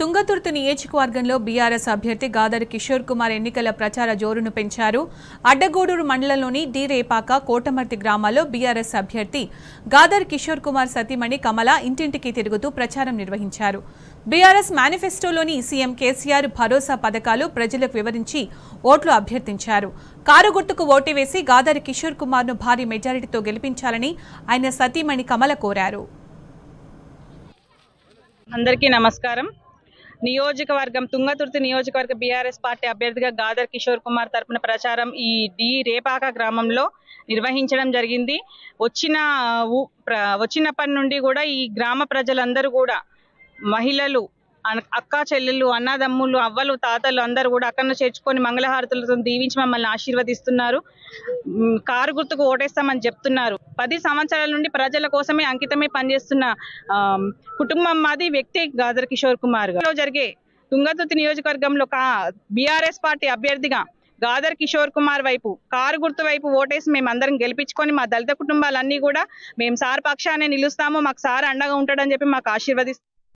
తుంగతుర్తి నియోజకవర్గంలో బీఆర్ఎస్ అభ్యర్థి గాదర్ కిషోర్ కుమార్ ఎన్నికల ప్రచార జోరును పెంచారు అడ్డగూడూరు మండలంలోని డిరేపాక కోటమర్తి గ్రామాల్లో బీఆర్ఎస్ అభ్యర్థి గాదర్ కిషోర్ కుమార్ సతీమణి కమల ఇంటింటికి తిరుగుతూ ప్రచారం నిర్వహించారు బీఆర్ఎస్ మేనిఫెస్టోలోని సీఎం కేసీఆర్ భరోసా పథకాలు ప్రజలకు వివరించి ఓట్లు అభ్యర్థించారు కారు గుర్తుకు ఓటు వేసి గాదర్ కిషోర్ కుమార్ను భారీ మెజారిటీతో గెలిపించాలని ఆయన సతీమణి కమల కోరారు అందరికీ నమస్కారం నియోజకవర్గం తుంగతుర్తి నియోజకవర్గ బీఆర్ఎస్ పార్టీ అభ్యర్థిగా గాదర్ కిషోర్ కుమార్ తరపున ప్రచారం ఈ డి రేపాక గ్రామంలో నిర్వహించడం జరిగింది వచ్చిన వచ్చినప్పటి నుండి కూడా ఈ గ్రామ ప్రజలందరూ కూడా మహిళలు అక్క చెల్లెలు అన్నదమ్ములు అవ్వలు తాతలు అందరూ కూడా అక్కడ చేర్చుకొని మంగళహారతులతో దీవించి మమ్మల్ని ఆశీర్వదిస్తున్నారు కారు గుర్తుకు ఓటేస్తామని చెప్తున్నారు పది సంవత్సరాల నుండి ప్రజల కోసమే అంకితమే పనిచేస్తున్న కుటుంబం మాది వ్యక్తి గాదర్ కిషోర్ కుమార్ లో జరిగే తుంగతుర్తి నియోజకవర్గంలో కా బీఆర్ఎస్ పార్టీ అభ్యర్థిగా గాదర్ కిషోర్ కుమార్ వైపు కారు గుర్తు వైపు ఓటేసి మేము అందరం గెలిపించుకొని మా దళిత కుటుంబాలన్నీ కూడా మేము సార్ పక్షాన్ని నిలుస్తాము మాకు సార్ అండగా ఉంటాడని చెప్పి మాకు ఆశీర్వదిస్తాం